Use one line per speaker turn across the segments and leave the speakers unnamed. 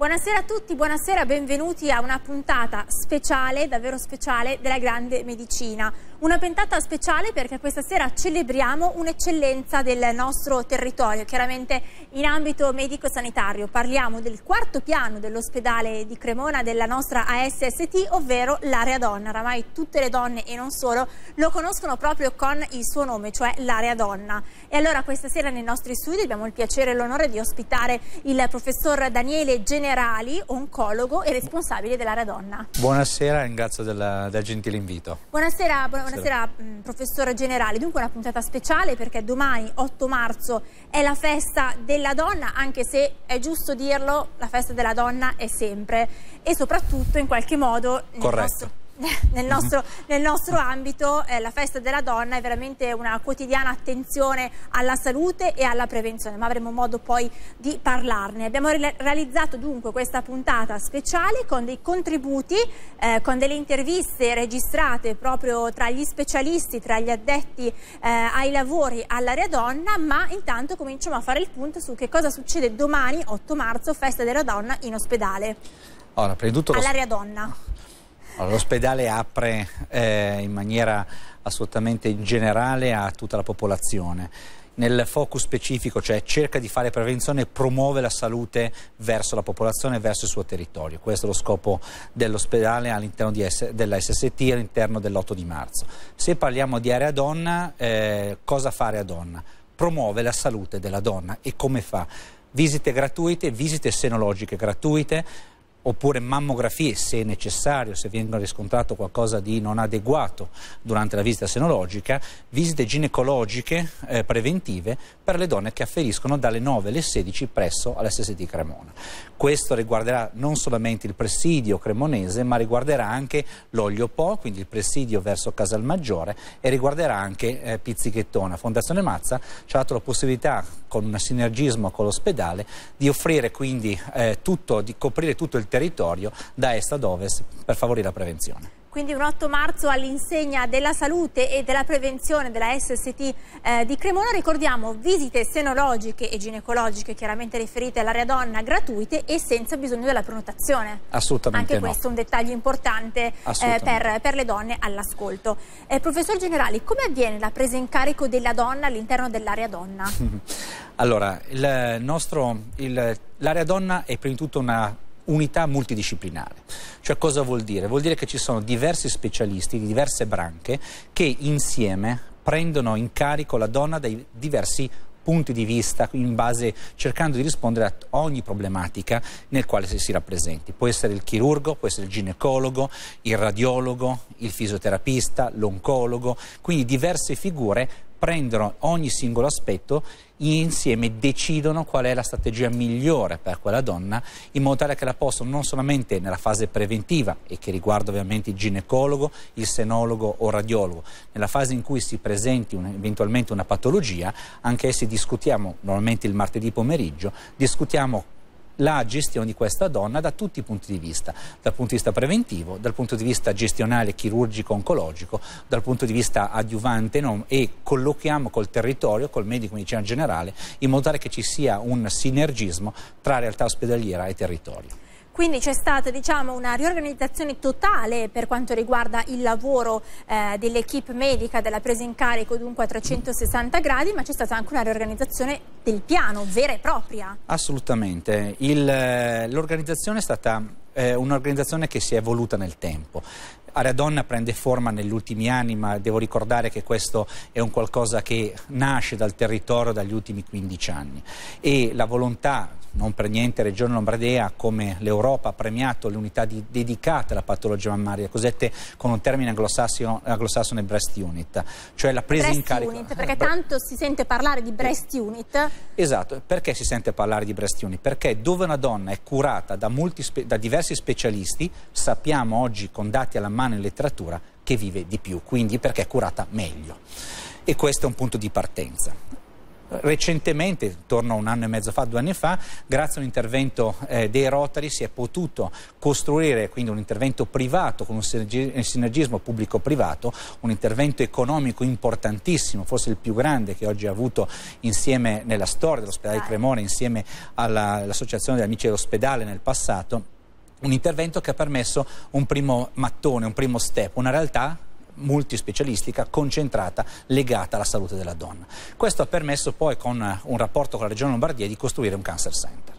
Buonasera a tutti, buonasera, benvenuti a una puntata speciale, davvero speciale, della Grande Medicina. Una pentata speciale perché questa sera celebriamo un'eccellenza del nostro territorio, chiaramente in ambito medico-sanitario. Parliamo del quarto piano dell'ospedale di Cremona della nostra ASST, ovvero l'area donna. Oramai tutte le donne e non solo lo conoscono proprio con il suo nome, cioè l'area donna. E allora questa sera nei nostri studi abbiamo il piacere e l'onore di ospitare il professor Daniele Generali, oncologo e responsabile dell'area donna.
Buonasera, ringrazio della, del gentile invito.
Buonasera, buonasera Buonasera, mm, professore generale. Dunque una puntata speciale perché domani 8 marzo è la festa della donna, anche se è giusto dirlo, la festa della donna è sempre e soprattutto in qualche modo Corretto. nel, nostro, nel nostro ambito eh, la festa della donna è veramente una quotidiana attenzione alla salute e alla prevenzione, ma avremo modo poi di parlarne. Abbiamo re realizzato dunque questa puntata speciale con dei contributi, eh, con delle interviste registrate proprio tra gli specialisti, tra gli addetti eh, ai lavori all'area donna, ma intanto cominciamo a fare il punto su che cosa succede domani 8 marzo, festa della donna in ospedale.
All'area donna. L'ospedale apre eh, in maniera assolutamente generale a tutta la popolazione. Nel focus specifico, cioè cerca di fare prevenzione e promuove la salute verso la popolazione e verso il suo territorio. Questo è lo scopo dell'ospedale all'interno della SST all'interno dell'8 di marzo. Se parliamo di area donna, eh, cosa fa area donna? Promuove la salute della donna e come fa? Visite gratuite, visite senologiche gratuite, oppure mammografie se necessario, se viene riscontrato qualcosa di non adeguato durante la visita senologica, visite ginecologiche eh, preventive per le donne che afferiscono dalle 9 alle 16 presso l'SST Cremona. Questo riguarderà non solamente il presidio cremonese, ma riguarderà anche l'Olio Po, quindi il presidio verso Casalmaggiore e riguarderà anche eh, Pizzichettona. Fondazione Mazza ci ha dato la possibilità, con un sinergismo con l'ospedale, di offrire quindi eh, tutto, di coprire tutto il territorio da est ad ovest per favorire la prevenzione.
Quindi un 8 marzo all'insegna della salute e della prevenzione della SST eh, di Cremona ricordiamo visite senologiche e ginecologiche chiaramente riferite all'area donna gratuite e senza bisogno della prenotazione.
Assolutamente Anche no. questo
è un dettaglio importante eh, per, per, le donne all'ascolto. Eh, professor Generali, come avviene la presa in carico della donna all'interno dell'area donna?
allora, l'area donna è prima di tutto una unità multidisciplinare. Cioè cosa vuol dire? Vuol dire che ci sono diversi specialisti di diverse branche che insieme prendono in carico la donna dai diversi punti di vista in base cercando di rispondere a ogni problematica nel quale si, si rappresenti. Può essere il chirurgo, può essere il ginecologo, il radiologo, il fisioterapista, l'oncologo, quindi diverse figure prendono ogni singolo aspetto e insieme decidono qual è la strategia migliore per quella donna in modo tale che la possano non solamente nella fase preventiva e che riguarda ovviamente il ginecologo, il senologo o radiologo, nella fase in cui si presenti un, eventualmente una patologia, anche se discutiamo normalmente il martedì pomeriggio, discutiamo la gestione di questa donna da tutti i punti di vista, dal punto di vista preventivo, dal punto di vista gestionale, chirurgico, oncologico, dal punto di vista adiuvante non, e collochiamo col territorio, col medico di medicina generale, in modo tale che ci sia un sinergismo tra realtà ospedaliera e territorio.
Quindi c'è stata diciamo, una riorganizzazione totale per quanto riguarda il lavoro eh, dell'equipe medica della presa in carico dunque a 360 gradi, ma c'è stata anche una riorganizzazione del piano vera e propria.
Assolutamente, eh, l'organizzazione è stata eh, un'organizzazione che si è evoluta nel tempo. Area Donna prende forma negli ultimi anni, ma devo ricordare che questo è un qualcosa che nasce dal territorio dagli ultimi 15 anni e la volontà non per niente Regione Lombardia, come l'Europa, ha premiato le unità di, dedicate alla patologia mammaria, cosette con un termine anglosassone, anglosassone breast unit, cioè la presa breast in carico. Unit,
perché bre tanto si sente parlare di breast unit.
Esatto, perché si sente parlare di breast unit? Perché dove una donna è curata da, da diversi specialisti, sappiamo oggi con dati alla mano in letteratura, che vive di più, quindi perché è curata meglio. E questo è un punto di partenza recentemente, intorno a un anno e mezzo fa, due anni fa, grazie a un intervento eh, dei Rotary si è potuto costruire quindi un intervento privato con un sinergismo pubblico-privato, un intervento economico importantissimo, forse il più grande che oggi ha avuto insieme nella storia dell'ospedale di Cremona, insieme all'Associazione all degli Amici dell'Ospedale nel passato, un intervento che ha permesso un primo mattone, un primo step, una realtà multispecialistica, concentrata, legata alla salute della donna. Questo ha permesso poi con un rapporto con la Regione Lombardia di costruire un cancer center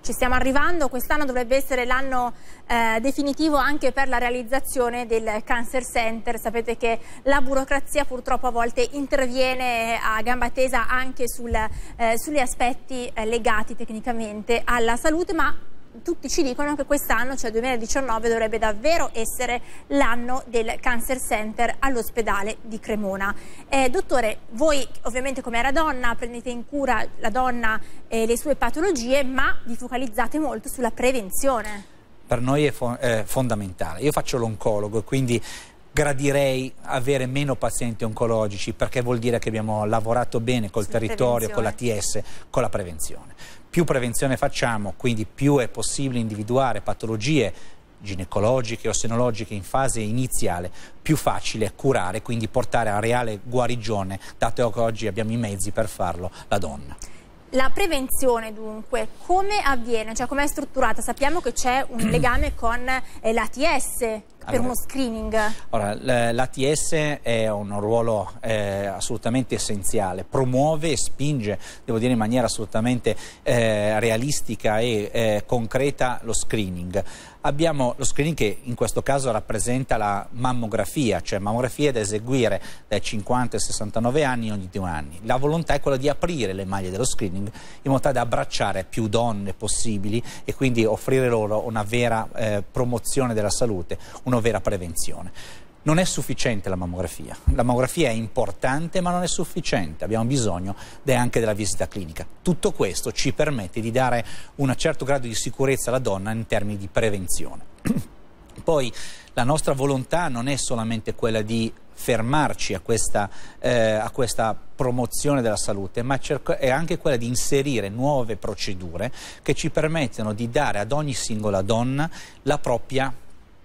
ci stiamo arrivando, quest'anno dovrebbe essere l'anno eh, definitivo anche per la realizzazione del Cancer Center, sapete che la burocrazia purtroppo a volte interviene eh, a gamba tesa anche sul, eh, sugli aspetti eh, legati tecnicamente alla salute, ma tutti ci dicono che quest'anno, cioè 2019, dovrebbe davvero essere l'anno del Cancer Center all'ospedale di Cremona. Eh, dottore, voi ovviamente come era donna prendete in cura la donna e le sue patologie, ma vi focalizzate molto sulla prevenzione.
Per noi è, fo è fondamentale. Io faccio l'oncologo, quindi gradirei avere meno pazienti oncologici perché vuol dire che abbiamo lavorato bene col territorio, con l'ATS, con la prevenzione più prevenzione facciamo, quindi più è possibile individuare patologie ginecologiche o senologiche in fase iniziale, più facile curare, quindi portare a reale guarigione, dato che oggi abbiamo i mezzi per farlo, la donna.
La prevenzione dunque, come avviene? Cioè come è strutturata? Sappiamo che c'è un legame con eh, l'ATS, per uno screening?
Allora, l'ATS è un ruolo eh, assolutamente essenziale, promuove e spinge, devo dire in maniera assolutamente eh, realistica e eh, concreta lo screening. Abbiamo lo screening che in questo caso rappresenta la mammografia, cioè mammografia da eseguire dai 50 ai 69 anni ogni due anni. La volontà è quella di aprire le maglie dello screening in modo tale da abbracciare più donne possibili e quindi offrire loro una vera eh, promozione della salute, una vera prevenzione. Non è sufficiente la mammografia, la mammografia è importante ma non è sufficiente, abbiamo bisogno anche della visita clinica. Tutto questo ci permette di dare un certo grado di sicurezza alla donna in termini di prevenzione. Poi la nostra volontà non è solamente quella di fermarci a questa, eh, a questa, promozione della salute, ma è anche quella di inserire nuove procedure che ci permettono di dare ad ogni singola donna la propria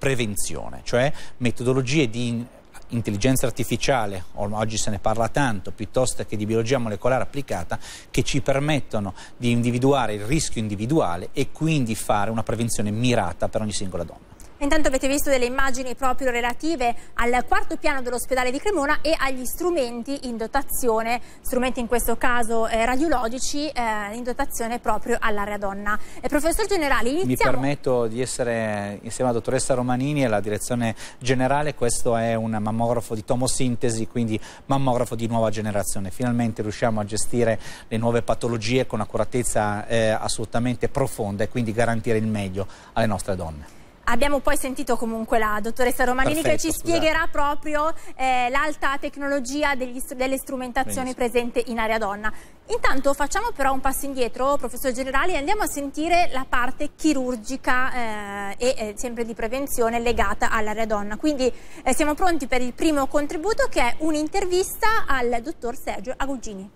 prevenzione, cioè metodologie di intelligenza artificiale, oggi se ne parla tanto, piuttosto che di biologia molecolare applicata, che ci permettono di individuare il rischio individuale e quindi fare una prevenzione mirata per ogni singola donna.
Intanto avete visto delle immagini proprio relative al quarto piano dell'ospedale di Cremona e agli strumenti in dotazione, strumenti in questo caso eh, radiologici, eh, in dotazione proprio all'area donna. Eh, professor Generale, iniziamo... Mi
permetto di essere insieme alla dottoressa Romanini e alla direzione generale, questo è un mammografo di tomosintesi, quindi mammografo di nuova generazione. Finalmente riusciamo a gestire le nuove patologie con accuratezza eh, assolutamente profonda e quindi garantire il meglio alle nostre donne.
Abbiamo poi sentito comunque la dottoressa Romanini Perfetto, che ci scusate. spiegherà proprio eh, l'alta tecnologia degli, delle strumentazioni presenti in area donna. Intanto facciamo però un passo indietro, professor Generali, e andiamo a sentire la parte chirurgica eh, e eh, sempre di prevenzione legata all'area donna. Quindi eh, siamo pronti per il primo contributo che è un'intervista al dottor Sergio Agugini.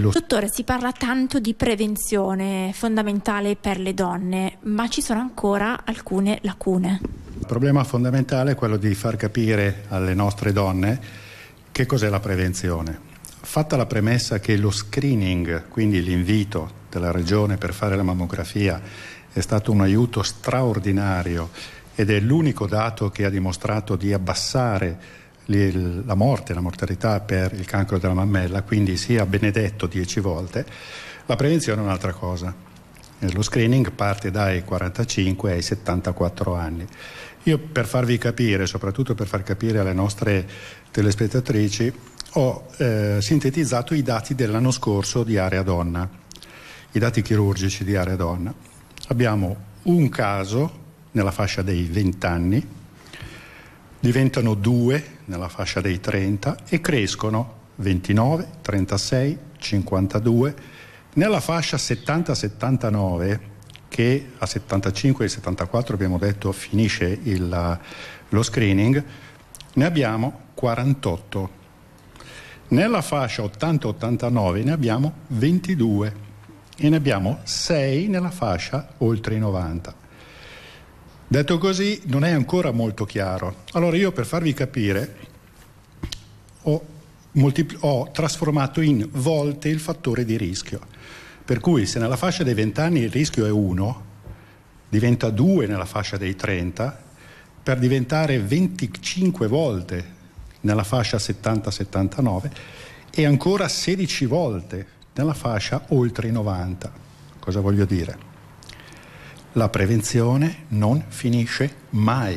Dottore, si parla tanto di prevenzione fondamentale per le donne, ma ci sono ancora alcune lacune.
Il problema fondamentale è quello di far capire alle nostre donne che cos'è la prevenzione. Fatta la premessa che lo screening, quindi l'invito della Regione per fare la mammografia, è stato un aiuto straordinario ed è l'unico dato che ha dimostrato di abbassare la morte, la mortalità per il cancro della mammella, quindi sia benedetto 10 volte. La prevenzione è un'altra cosa. Eh, lo screening parte dai 45 ai 74 anni. Io per farvi capire, soprattutto per far capire alle nostre telespettatrici, ho eh, sintetizzato i dati dell'anno scorso di Area Donna, i dati chirurgici di Area Donna. Abbiamo un caso nella fascia dei 20 anni, diventano due nella fascia dei 30 e crescono 29, 36, 52 nella fascia 70-79 che a 75 e 74 abbiamo detto finisce il, lo screening, ne abbiamo 48. Nella fascia 80-89 ne abbiamo 22 e ne abbiamo 6 nella fascia oltre i 90. Detto così, non è ancora molto chiaro. Allora io per farvi capire ho, moltipl- ho trasformato in volte il fattore di rischio. Per cui se nella fascia dei 20 anni il rischio è 1, diventa 2 nella fascia dei 30, per diventare 25 volte nella fascia 70-79 e ancora 16 volte nella fascia oltre i 90. Cosa voglio dire? La prevenzione non finisce mai.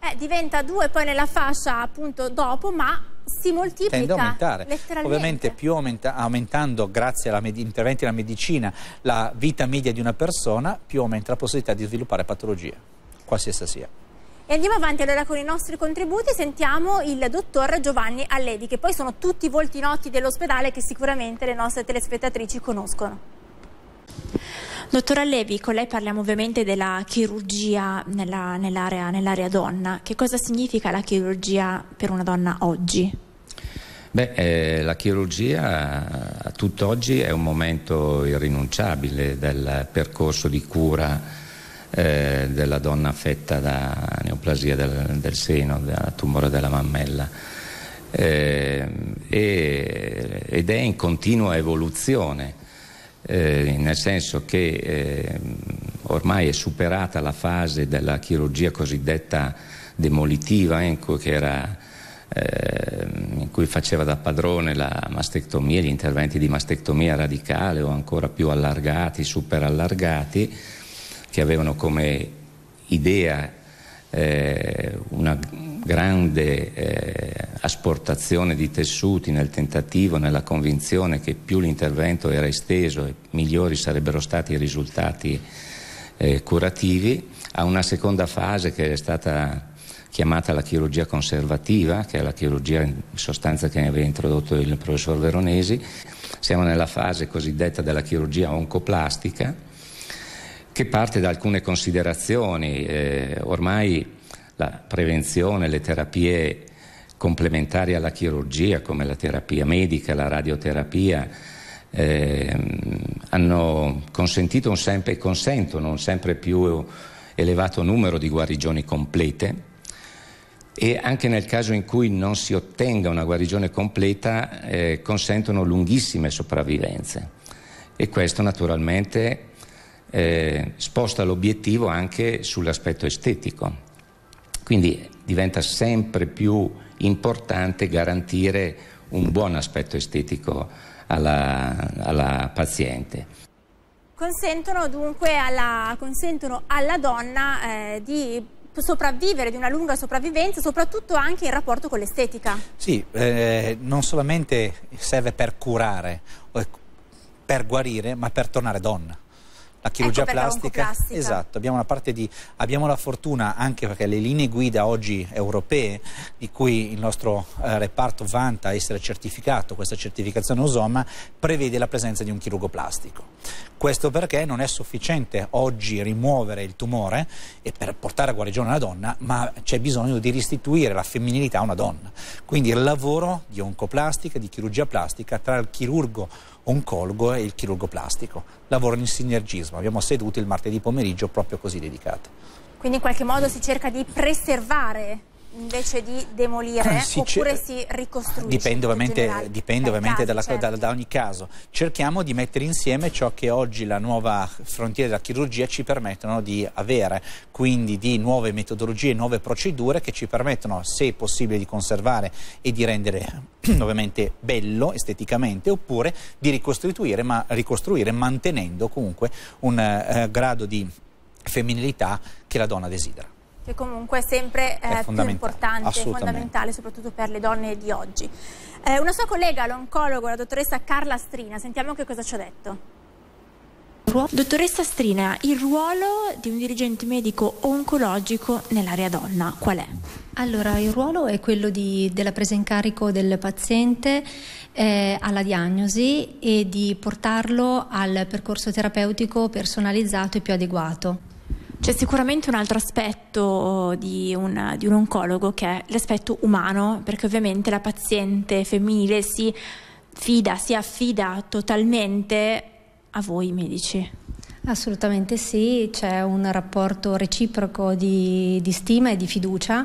Eh, diventa due poi nella fascia appunto dopo, ma si moltiplica tende ad aumentare ovviamente
più aumenta aumentando
grazie agli interventi della medicina la vita media di una persona più aumenta la possibilità di sviluppare patologie qualsiasi sia
e andiamo avanti allora con i nostri contributi sentiamo il dottor Giovanni Alledi che poi sono tutti i volti noti dell'ospedale che sicuramente le nostre telespettatrici conoscono Dottora Levi, con lei parliamo ovviamente della chirurgia nella, nell'area, nell'area donna. Che cosa significa la chirurgia per una donna oggi?
Beh, eh, la chirurgia eh, a tutt'oggi è un momento irrinunciabile del percorso di cura eh, della donna affetta da neoplasia del, del seno, da tumore della mammella. Eh, ed è in continua evoluzione eh, nel senso che eh, ormai è superata la fase della chirurgia cosiddetta demolitiva, in cui, era, eh, in cui faceva da padrone la mastectomia, gli interventi di mastectomia radicale o ancora più allargati, super allargati, che avevano come idea eh, una grande eh, asportazione di tessuti nel tentativo, nella convinzione che più l'intervento era esteso e migliori sarebbero stati i risultati eh, curativi, a una seconda fase che è stata chiamata la chirurgia conservativa, che è la chirurgia in sostanza che aveva introdotto il professor Veronesi. Siamo nella fase cosiddetta della chirurgia oncoplastica, che parte da alcune considerazioni. Eh, ormai la prevenzione, le terapie complementari alla chirurgia come la terapia medica, la radioterapia, eh, hanno consentito un sempre, consentono un sempre più elevato numero di guarigioni complete e anche nel caso in cui non si ottenga una guarigione completa eh, consentono lunghissime sopravvivenze e questo naturalmente eh, sposta l'obiettivo anche sull'aspetto estetico quindi diventa sempre più importante garantire un buon aspetto estetico alla, alla paziente.
Consentono dunque alla, consentono alla donna eh, di sopravvivere, di una lunga sopravvivenza, soprattutto anche in rapporto con l'estetica.
Sì, eh, non solamente serve per curare, per guarire, ma per tornare donna la ecco chirurgia ecco plastica. Esatto, abbiamo, di, abbiamo, la fortuna anche perché le linee guida oggi europee di cui il nostro eh, reparto vanta essere certificato, questa certificazione Osoma prevede la presenza di un chirurgo plastico. Questo perché non è sufficiente oggi rimuovere il tumore e per portare a guarigione una donna, ma c'è bisogno di restituire la femminilità a una donna. Quindi il lavoro di oncoplastica, di chirurgia plastica tra il chirurgo oncologo e il chirurgo plastico. Lavorano in sinergismo, abbiamo sedute il martedì pomeriggio proprio così dedicate.
Quindi in qualche modo si cerca di preservare invece di demolire eh, si oppure si ricostruisce? Dipende ovviamente, dipende eh, ovviamente caso, dalla, certo. da,
da, ogni caso. Cerchiamo di mettere insieme ciò che oggi la nuova frontiera della chirurgia ci permettono di avere, quindi di nuove metodologie, nuove procedure che ci permettono, se possibile, di conservare e di rendere ovviamente bello esteticamente oppure di ricostituire, ma ricostruire mantenendo comunque un eh, grado di femminilità che la donna desidera
che comunque è sempre eh, più importante, fondamentale, soprattutto per le donne di oggi. Eh, una sua collega, l'oncologo, la dottoressa Carla Strina, sentiamo che cosa ci ha detto. Dottoressa Strina, il ruolo di un
dirigente medico oncologico nell'area donna qual è? Allora, il ruolo è quello di, della presa in carico del paziente eh, alla diagnosi e di portarlo al percorso terapeutico personalizzato e più adeguato. C'è sicuramente un altro aspetto oh, di un, di un oncologo che è l'aspetto
umano, perché ovviamente la paziente femminile si fida, si affida totalmente a voi medici.
Assolutamente sì, c'è un rapporto reciproco di, di stima e di fiducia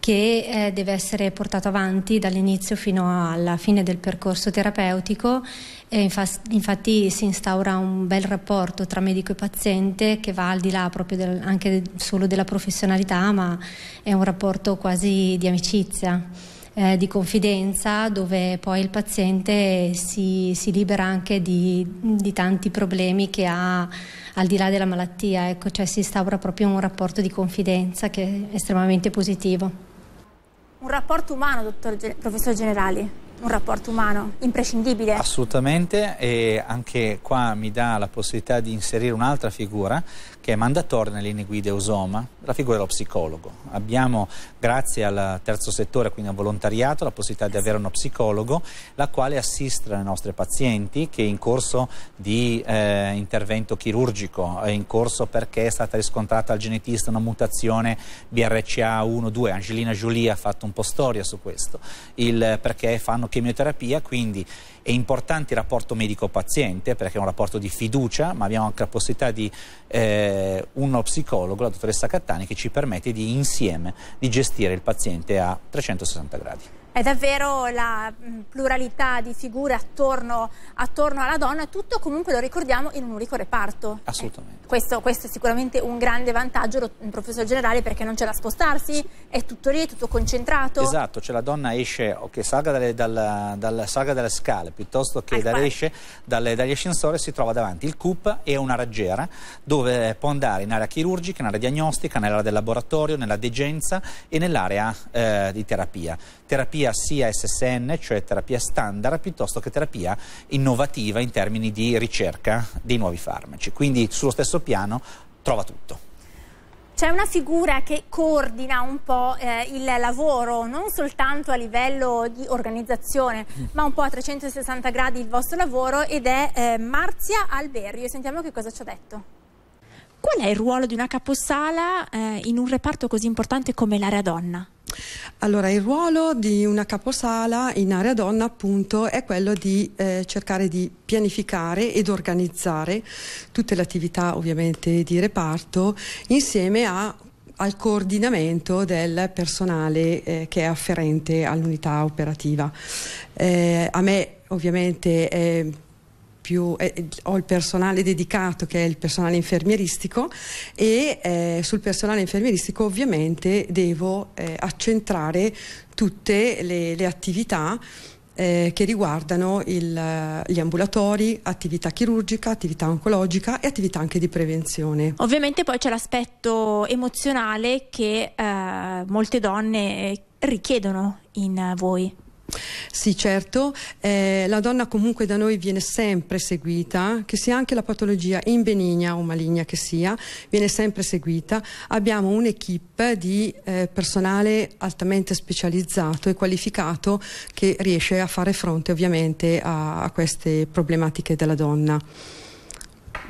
che eh, deve essere portato avanti dall'inizio fino alla fine del percorso terapeutico e infatti, si instaura un bel rapporto tra medico e paziente che va al di là proprio del, anche solo della professionalità, ma è un rapporto quasi di amicizia. Eh, di confidenza dove poi il paziente si, si libera anche di, di, tanti problemi che ha al di là della malattia, ecco, cioè si instaura proprio un rapporto di confidenza che è estremamente positivo.
Un rapporto umano, dottor, professor Generali? un rapporto umano imprescindibile.
Assolutamente e anche qua mi dà la possibilità di inserire un'altra figura che è mandatorio nelle linee guida Osoma, la figura dello psicologo. Abbiamo, grazie al terzo settore, quindi al volontariato, la possibilità di avere uno psicologo, la quale assiste le nostre pazienti che in corso di eh, intervento chirurgico, eh, in corso perché è stata riscontrata al genetista una mutazione BRCA1-2, Angelina Giulia ha fatto un po' storia su questo, il, perché fanno chemioterapia, quindi è importante il rapporto medico-paziente, perché è un rapporto di fiducia, ma abbiamo anche la possibilità di... Eh, eh, uno psicologo, la dottoressa Cattani, che ci permette di insieme di gestire il paziente a 360 gradi
è davvero la mm, pluralità di figure attorno, attorno alla donna, tutto comunque lo ricordiamo in un unico reparto. Eh, Assolutamente. Eh, questo, questo, è sicuramente un grande vantaggio, lo, professor generale, perché non c'è da spostarsi, è tutto lì, è tutto concentrato. Esatto,
cioè la donna esce o che salga dalle, dalla, dalla, salga dalle scale piuttosto che eh, dalle, esce, dalle, dagli ascensori si trova davanti il CUP e una raggiera dove può andare in area chirurgica, in area diagnostica, nell'area del laboratorio, nella degenza e nell'area eh, di terapia terapia sia SSN, cioè terapia standard, piuttosto che terapia innovativa in termini di ricerca dei nuovi farmaci. Quindi sullo stesso piano trova tutto.
C'è una figura che coordina un po' eh, il lavoro, non soltanto a livello di organizzazione, mm. ma un po' a 360 gradi il vostro lavoro ed è eh, Marzia Alberio. Sentiamo che cosa ci ha detto. Qual è il ruolo di una
caposala eh, in un reparto così importante come l'area donna? Allora, il ruolo di una caposala in area donna appunto è quello di eh, cercare di pianificare ed organizzare tutte le attività ovviamente di reparto insieme a al coordinamento del personale eh, che è afferente all'unità operativa. Eh, a me ovviamente è più, eh, ho il personale dedicato che è il personale infermieristico e eh, sul personale infermieristico ovviamente devo eh, accentrare tutte le, le attività eh, che riguardano il, gli ambulatori, attività chirurgica, attività oncologica e attività anche di prevenzione.
Ovviamente poi c'è l'aspetto emozionale che eh, molte donne eh, richiedono
in voi. Sì, certo. Eh, la donna comunque da noi viene sempre seguita, che sia anche la patologia in benigna o maligna che sia, viene sempre seguita. Abbiamo un'equipe di eh, personale altamente specializzato e qualificato che riesce a fare fronte ovviamente a, a queste problematiche della donna.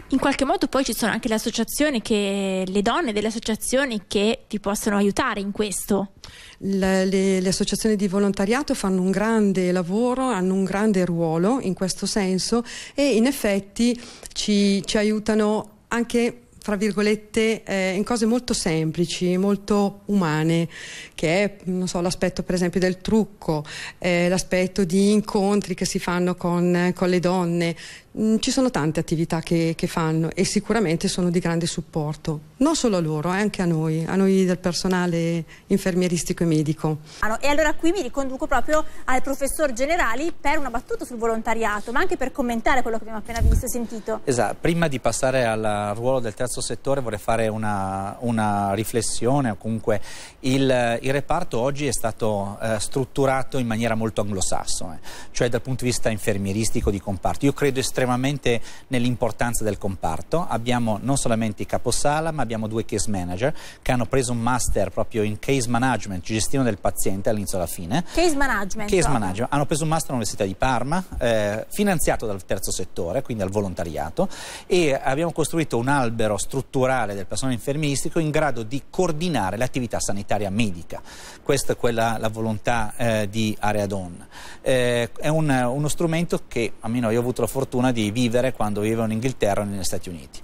In qualche modo poi ci sono anche le associazioni, che, le donne delle associazioni che ti possono
aiutare in questo. Le, le, le, associazioni di volontariato fanno un grande lavoro, hanno un grande ruolo in questo senso e in effetti ci, ci aiutano anche fra virgolette, eh, in cose molto semplici, molto umane, che è so, l'aspetto per esempio del trucco, eh, l'aspetto di incontri che si fanno con, con le donne. Mm, ci sono tante attività che, che, fanno e sicuramente sono di grande supporto, non solo a loro, eh, anche a noi, a noi del personale infermieristico e medico.
E allora qui mi riconduco proprio al professor Generali per una battuta sul volontariato, ma anche per commentare quello che abbiamo appena visto e sentito.
Esatto, prima di passare al ruolo del terzo settore vorrei fare una, una riflessione, comunque il, il, reparto oggi è stato eh, strutturato in maniera molto anglosassone, cioè dal punto di vista infermieristico di comparto. Io credo estremamente estremamente nell'importanza del comparto. Abbiamo non solamente i caposala, ma abbiamo due case manager che hanno preso un master proprio in case management, gestione del paziente all'inizio alla fine.
Case management. Case management.
Hanno preso un master all'Università di Parma, eh, finanziato dal terzo settore, quindi al volontariato, e abbiamo costruito un albero strutturale del personale infermistico in grado di coordinare l'attività sanitaria medica. Questa è quella, la volontà eh, di Area Don. Eh, è un, uno strumento che, almeno io ho avuto la fortuna, persona di vivere quando vivevo in Inghilterra o negli Stati Uniti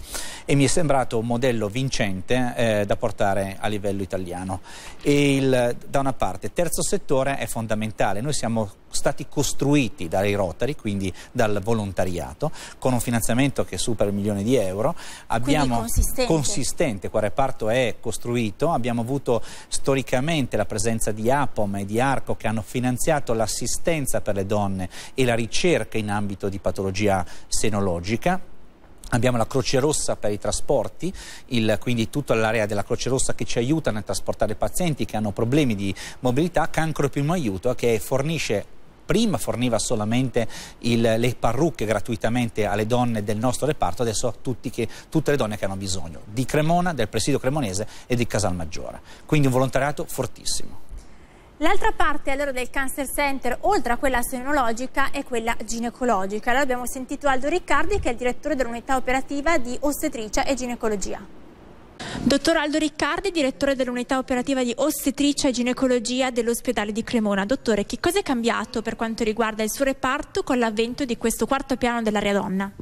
e mi è sembrato un modello vincente eh, da portare a livello italiano. Il, da una parte, terzo settore è fondamentale, noi siamo stati costruiti dai Rotary, quindi dal volontariato, con un finanziamento che supera il milione di euro, abbiamo consistente. consistente, quel reparto è costruito, abbiamo avuto storicamente la presenza di APOM e di ARCO che hanno finanziato l'assistenza per le donne e la ricerca in ambito di patologia senologica. Abbiamo la Croce Rossa per i trasporti, il, quindi tutta l'area della Croce Rossa che ci aiuta nel trasportare pazienti che hanno problemi di mobilità, Cancro Primo Aiuto che fornisce prima forniva solamente il, le parrucche gratuitamente alle donne del nostro reparto, adesso a tutte le donne che hanno bisogno, di Cremona, del presidio cremonese e di Casalmaggiore. Quindi un volontariato fortissimo.
L'altra parte allora, del Cancer Center, oltre a quella senologica, è quella ginecologica. Allora abbiamo sentito Aldo Riccardi, che è il direttore dell'unità operativa di ostetricia e ginecologia. Dottor Aldo Riccardi, direttore dell'unità operativa di ostetricia e ginecologia dell'ospedale di Cremona. Dottore, che cosa è cambiato per quanto riguarda il suo reparto con l'avvento di questo quarto piano dell'area donna?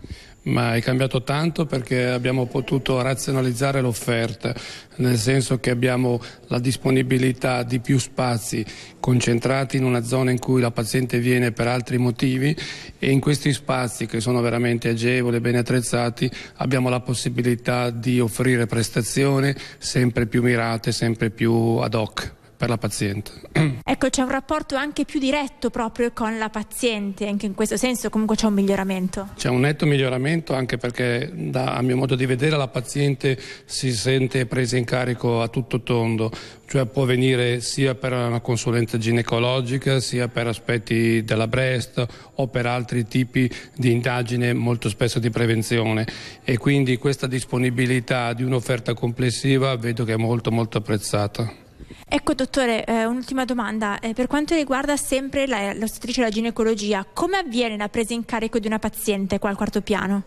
Ma è cambiato tanto perché abbiamo potuto razionalizzare l'offerta, nel senso che abbiamo la disponibilità di più spazi concentrati in una zona in cui la paziente viene per altri motivi e in questi spazi che sono veramente agevoli e ben attrezzati abbiamo la possibilità di offrire prestazioni sempre più mirate, sempre più ad hoc per la paziente.
Ecco, c'è un rapporto anche più diretto proprio con la paziente, anche in questo senso comunque c'è un miglioramento.
C'è un netto miglioramento anche perché da, a mio modo di vedere la paziente si sente presa in carico a tutto tondo, cioè può venire sia per una consulenza ginecologica, sia per aspetti della breast o per altri tipi di indagine molto spesso di prevenzione e quindi questa disponibilità di un'offerta complessiva vedo che è molto molto apprezzata.
Ecco dottore, eh, un'ultima domanda. Eh, per quanto riguarda sempre la, l'ostetrice e la ginecologia, come avviene la presa in carico di una paziente qua al quarto piano?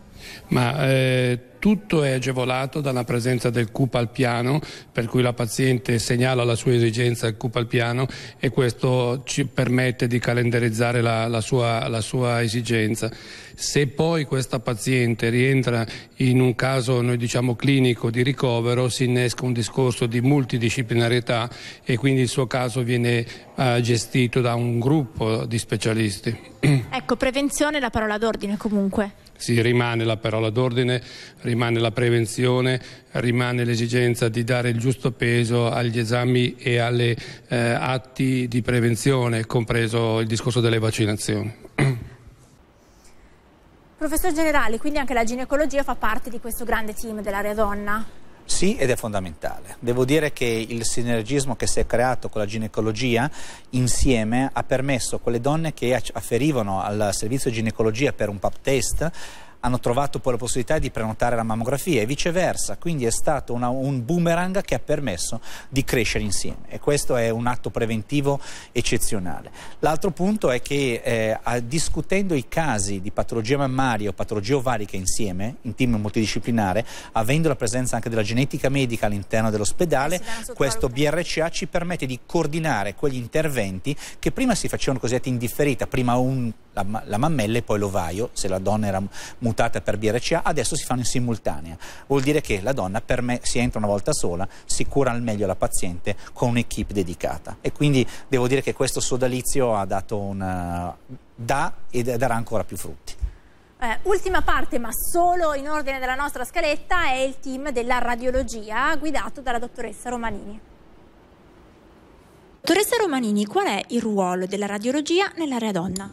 ma eh, tutto è agevolato dalla presenza del CUP al piano, per cui la paziente segnala la sua esigenza al CUP al piano e questo ci permette di calendarizzare la, la, sua, la sua, esigenza. Se poi questa paziente rientra in un caso, noi diciamo, clinico di ricovero, si innesca un discorso di multidisciplinarietà e quindi il suo caso viene eh, gestito da un gruppo di specialisti.
Ecco, prevenzione è la parola d'ordine comunque.
Sì, rimane la parola d'ordine, rimane la prevenzione, rimane l'esigenza di dare il giusto peso agli esami e agli eh, atti di prevenzione, compreso il discorso delle vaccinazioni.
Professor Generale, quindi anche la ginecologia fa parte di questo grande team dell'area donna?
Sì, ed è
fondamentale. Devo dire che il sinergismo che si è creato con la ginecologia insieme ha permesso a quelle donne che afferivano al servizio di ginecologia per un pap test hanno trovato poi la possibilità di prenotare la mammografia e viceversa, quindi è stato una, un boomerang che ha permesso di crescere insieme e questo è un atto preventivo eccezionale. L'altro punto è che eh, discutendo i casi di patologia mammaria o patologia ovarica insieme, in team multidisciplinare, avendo la presenza anche della genetica medica all'interno dell'ospedale, questo BRCA ci permette di coordinare quegli interventi che prima si facevano cosiddetti in differita, prima un, la, la mammella e poi l'ovaio, se la donna era mutilata puntata per BRCA, adesso si fanno in simultanea. Vuol dire che la donna per me si entra una volta sola, si cura al meglio la paziente con un'equipe dedicata. E quindi devo dire che questo sodalizio ha dato un... Eh, dà e darà ancora più frutti.
Eh, ultima parte, ma solo in ordine della nostra scaletta, è il team della radiologia guidato dalla dottoressa Romanini. Dottoressa Romanini, qual è il ruolo della radiologia nell'area donna?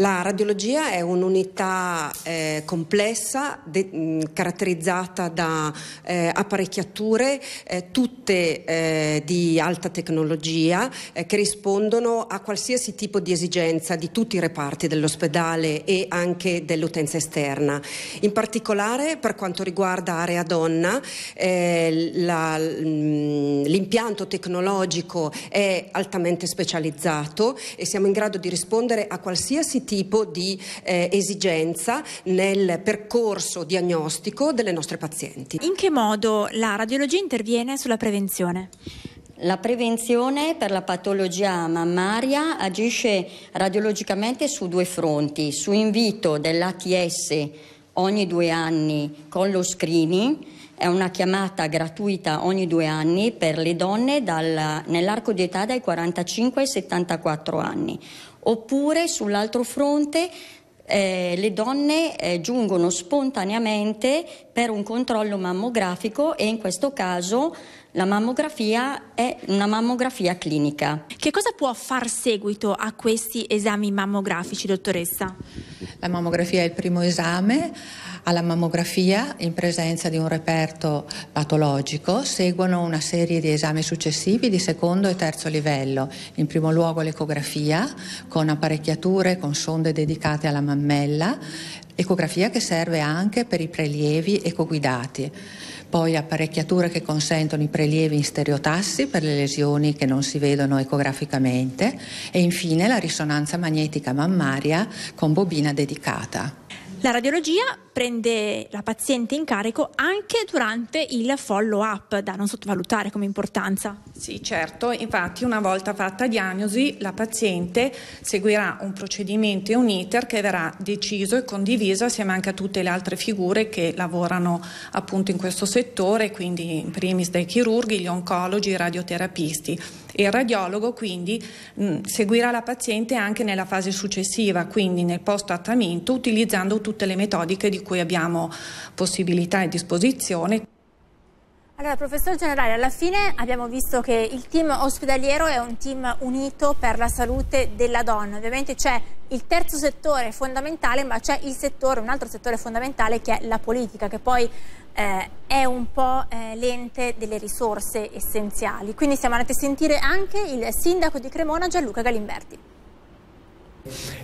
La radiologia è un'unità eh, complessa, de- mm, caratterizzata da eh, apparecchiature eh, tutte eh, di alta tecnologia eh, che rispondono a qualsiasi tipo di esigenza di tutti i reparti dell'ospedale e anche dell'utenza esterna. In particolare per quanto riguarda area donna, eh, la, mm, l'impianto tecnologico è altamente specializzato e siamo in grado di rispondere a qualsiasi tipo tipo di eh, esigenza nel percorso diagnostico delle nostre pazienti.
In che modo la radiologia interviene sulla prevenzione?
La prevenzione per la patologia
mammaria agisce radiologicamente su due fronti, su invito dell'ATS ogni due anni con lo screening, è una chiamata
gratuita ogni due anni per le donne dal, nell'arco di età dai 45 ai 74 anni. Oppure sull'altro fronte eh, le donne eh, giungono spontaneamente per un controllo mammografico e in questo
caso la mammografia è una
mammografia clinica. Che cosa può far seguito a questi esami mammografici, dottoressa? La mammografia è il primo
esame alla mammografia in presenza di un reperto patologico, seguono una serie di esami successivi di secondo e terzo livello, in primo luogo l'ecografia con apparecchiature, con sonde dedicate alla mammella, ecografia che serve anche per i prelievi ecoguidati, poi apparecchiature che consentono i prelievi in stereotassi per le lesioni che non si vedono ecograficamente e infine la risonanza magnetica mammaria con bobina dedicata.
La radiologia prende la paziente in carico anche durante il follow up, da non sottovalutare come importanza. Sì, certo, infatti una volta fatta diagnosi
la paziente seguirà un procedimento e un iter che verrà deciso e condiviso assieme anche a tutte le altre figure che lavorano appunto in questo settore, quindi in primis dai chirurghi, gli oncologi, i radioterapisti. E il radiologo quindi mm, seguirà la paziente anche nella fase successiva, quindi nel post-trattamento utilizzando tutte le metodiche di cui cui abbiamo possibilità e disposizione.
Allora, professor generale, alla fine abbiamo visto che il team ospedaliero è un team unito per la salute della donna. Ovviamente c'è il terzo settore fondamentale, ma c'è il settore, un altro settore fondamentale che è la politica, che poi eh, è un po' eh, l'ente delle risorse essenziali. Quindi siamo andati a sentire anche il sindaco di Cremona, Gianluca Galimberti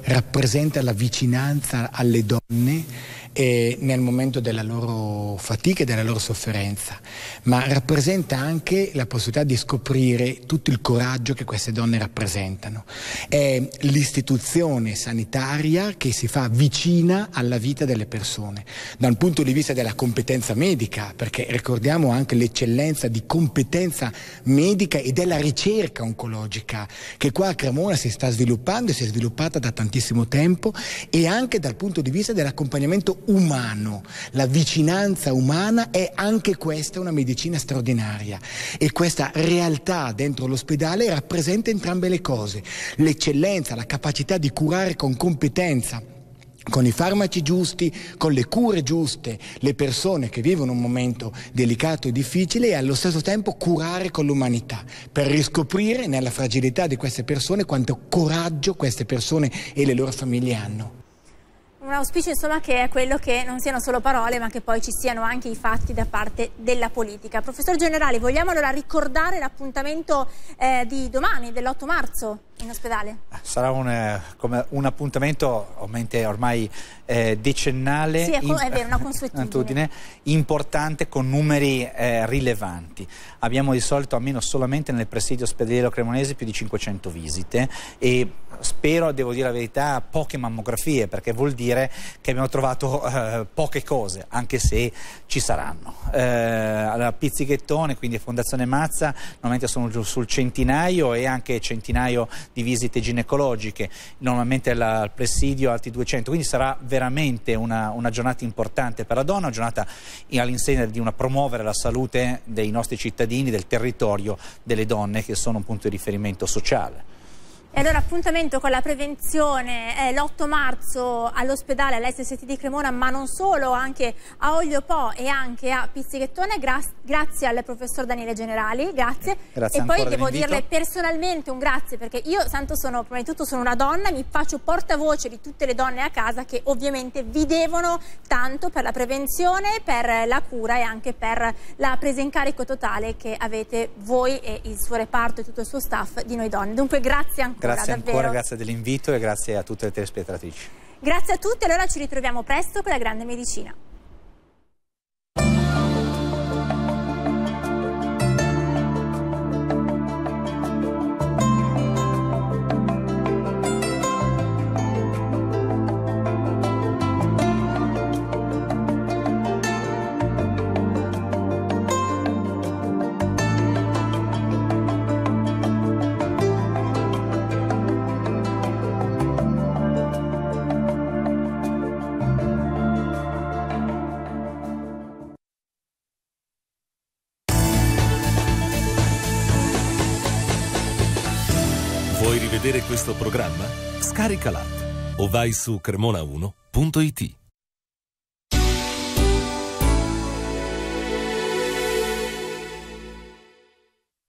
rappresenta la vicinanza alle donne eh, nel momento della loro fatica e della loro sofferenza, ma rappresenta anche la possibilità di scoprire tutto il coraggio che queste donne rappresentano. È l'istituzione sanitaria che si fa vicina alla vita delle persone, da un punto di vista della competenza medica, perché ricordiamo anche l'eccellenza di competenza medica e della ricerca oncologica che qua a Cremona si sta sviluppando e si è sviluppata pensata da tantissimo tempo e anche dal punto di vista dell'accompagnamento umano. La vicinanza umana è anche questa una medicina straordinaria e questa realtà dentro l'ospedale rappresenta entrambe le cose, l'eccellenza, la capacità di curare con competenza con i farmaci giusti, con le cure giuste, le persone che vivono un momento delicato e difficile e allo stesso tempo curare con l'umanità, per riscoprire nella fragilità di queste persone quanto coraggio queste persone e le loro famiglie hanno.
Un auspicio insomma che è quello che non siano solo parole ma che poi ci siano anche i fatti da parte della politica. Professor Generale, vogliamo allora ricordare l'appuntamento eh, di domani, dell'8 marzo in ospedale?
Sarà un, eh, un appuntamento ormai eh, decennale, sì, è, è vero, una consuetudine importante con numeri eh, rilevanti. Abbiamo di solito almeno solamente nel presidio ospedaliero cremonese più di 500 visite e spero, devo dire la verità, poche mammografie perché vuol dire dire che abbiamo trovato eh, poche cose, anche se ci saranno. Eh, allora, Pizzighettone, quindi Fondazione Mazza, normalmente sono giù sul centinaio e anche centinaio di visite ginecologiche, normalmente al presidio altri 200, quindi sarà veramente una, una giornata importante per la donna, una giornata all'insegna di una, promuovere la salute dei nostri cittadini, del territorio, delle donne che sono un punto di riferimento sociale.
E allora appuntamento con la prevenzione eh, l'8 marzo all'ospedale all'SST di Cremona, ma non solo, anche a Po e anche a Pizzighettone, gra grazie al professor Daniele Generali, grazie. Eh, grazie e poi devo dirle personalmente un grazie perché io, Santo, sono prima di tutto sono una donna, mi faccio portavoce di tutte le donne a casa che ovviamente vi devono tanto per la prevenzione, per la cura e anche per la presa in carico totale che avete voi e il suo reparto e tutto il suo staff di noi donne. Dunque grazie ancora grazie ancora, davvero. grazie
dell'invito e grazie a tutte le telespettatrici.
Grazie a tutti, allora ci ritroviamo presto con la grande medicina.
questo programma? Scarica l'app o vai su cremona1.it.